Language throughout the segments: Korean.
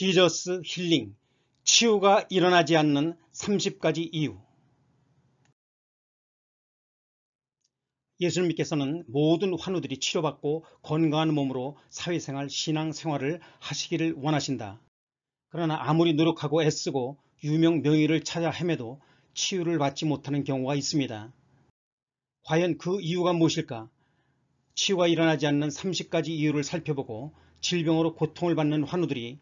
지저스 힐링, 치유가 일어나지 않는 30가지 이유 예수님께서는 모든 환우들이 치료받고 건강한 몸으로 사회생활, 신앙생활을 하시기를 원하신다. 그러나 아무리 노력하고 애쓰고 유명 명의를 찾아 헤매도 치유를 받지 못하는 경우가 있습니다. 과연 그 이유가 무엇일까? 치유가 일어나지 않는 30가지 이유를 살펴보고 질병으로 고통을 받는 환우들이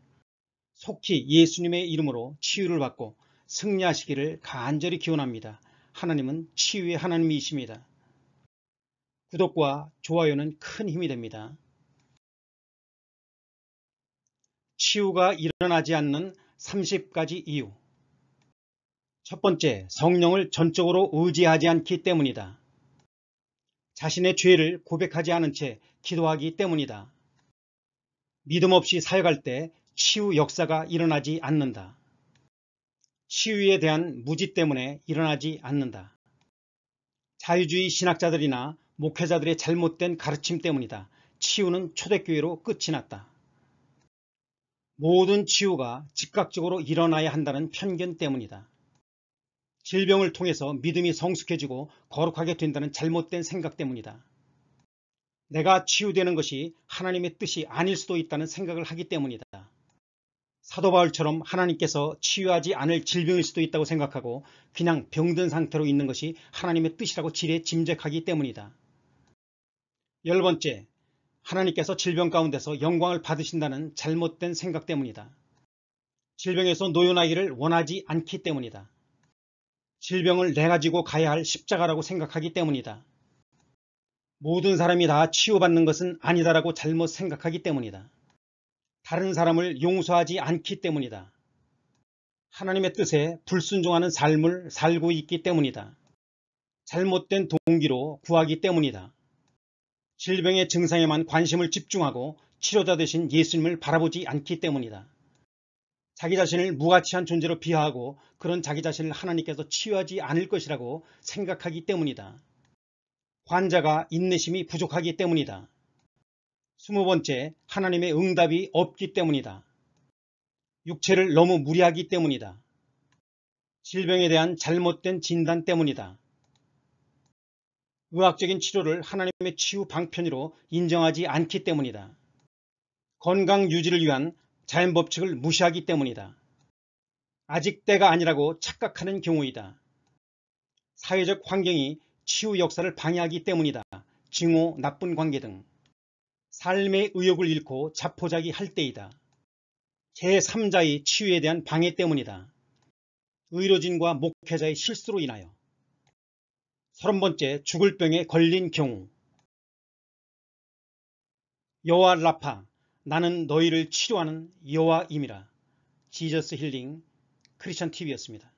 속히 예수님의 이름으로 치유를 받고 승리하시기를 간절히 기원합니다. 하나님은 치유의 하나님이십니다. 구독과 좋아요는 큰 힘이 됩니다. 치유가 일어나지 않는 30가지 이유 첫 번째, 성령을 전적으로 의지하지 않기 때문이다. 자신의 죄를 고백하지 않은 채 기도하기 때문이다. 믿음 없이 살갈 때 치유 역사가 일어나지 않는다. 치유에 대한 무지 때문에 일어나지 않는다. 자유주의 신학자들이나 목회자들의 잘못된 가르침 때문이다. 치유는 초대교회로 끝이 났다. 모든 치유가 즉각적으로 일어나야 한다는 편견 때문이다. 질병을 통해서 믿음이 성숙해지고 거룩하게 된다는 잘못된 생각 때문이다. 내가 치유되는 것이 하나님의 뜻이 아닐 수도 있다는 생각을 하기 때문이다. 사도 바울처럼 하나님께서 치유하지 않을 질병일 수도 있다고 생각하고 그냥 병든 상태로 있는 것이 하나님의 뜻이라고 지레 짐작하기 때문이다. 열 번째, 하나님께서 질병 가운데서 영광을 받으신다는 잘못된 생각 때문이다. 질병에서 노연하기를 원하지 않기 때문이다. 질병을 내 가지고 가야 할 십자가라고 생각하기 때문이다. 모든 사람이 다 치유받는 것은 아니다라고 잘못 생각하기 때문이다. 다른 사람을 용서하지 않기 때문이다. 하나님의 뜻에 불순종하는 삶을 살고 있기 때문이다. 잘못된 동기로 구하기 때문이다. 질병의 증상에만 관심을 집중하고 치료자 되신 예수님을 바라보지 않기 때문이다. 자기 자신을 무가치한 존재로 비하하고 그런 자기 자신을 하나님께서 치유하지 않을 것이라고 생각하기 때문이다. 환자가 인내심이 부족하기 때문이다. 스무 번째, 하나님의 응답이 없기 때문이다. 육체를 너무 무리하기 때문이다. 질병에 대한 잘못된 진단 때문이다. 의학적인 치료를 하나님의 치유 방편으로 인정하지 않기 때문이다. 건강 유지를 위한 자연 법칙을 무시하기 때문이다. 아직 때가 아니라고 착각하는 경우이다. 사회적 환경이 치유 역사를 방해하기 때문이다. 증오, 나쁜 관계 등. 삶의 의욕을 잃고 자포자기 할 때이다. 제3자의 치유에 대한 방해 때문이다. 의료진과 목회자의 실수로 인하여. 서른 번째, 죽을 병에 걸린 경우. 여호와 라파, 나는 너희를 치료하는 여호와임이라. 지저스 힐링 크리스천 TV였습니다.